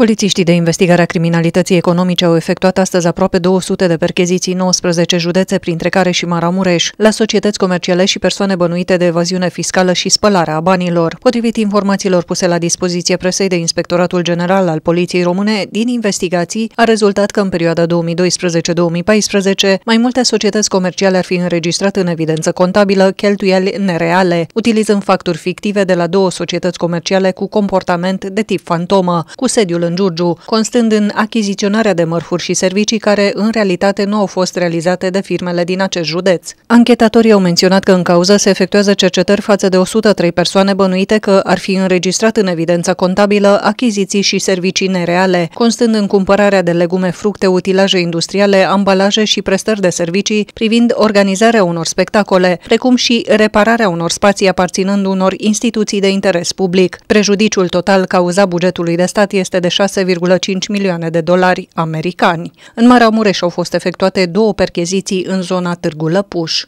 Polițiștii de investigare a criminalității economice au efectuat astăzi aproape 200 de percheziții 19 județe, printre care și Maramureș, la societăți comerciale și persoane bănuite de evaziune fiscală și spălarea a banilor. Potrivit informațiilor puse la dispoziție presei de Inspectoratul General al Poliției Române, din investigații a rezultat că în perioada 2012-2014 mai multe societăți comerciale ar fi înregistrat în evidență contabilă cheltuieli nereale, utilizând facturi fictive de la două societăți comerciale cu comportament de tip fantomă, cu sediul în Giurgiu, constând în achiziționarea de mărfuri și servicii care, în realitate, nu au fost realizate de firmele din acest județ. Anchetatorii au menționat că în cauză se efectuează cercetări față de 103 persoane bănuite că ar fi înregistrat în evidența contabilă achiziții și servicii nereale, constând în cumpărarea de legume, fructe, utilaje industriale, ambalaje și prestări de servicii, privind organizarea unor spectacole, precum și repararea unor spații aparținând unor instituții de interes public. Prejudiciul total cauzat bugetului de stat este de 6,5 milioane de dolari americani. În Maramureș au fost efectuate două percheziții în zona Târgu Lăpuș.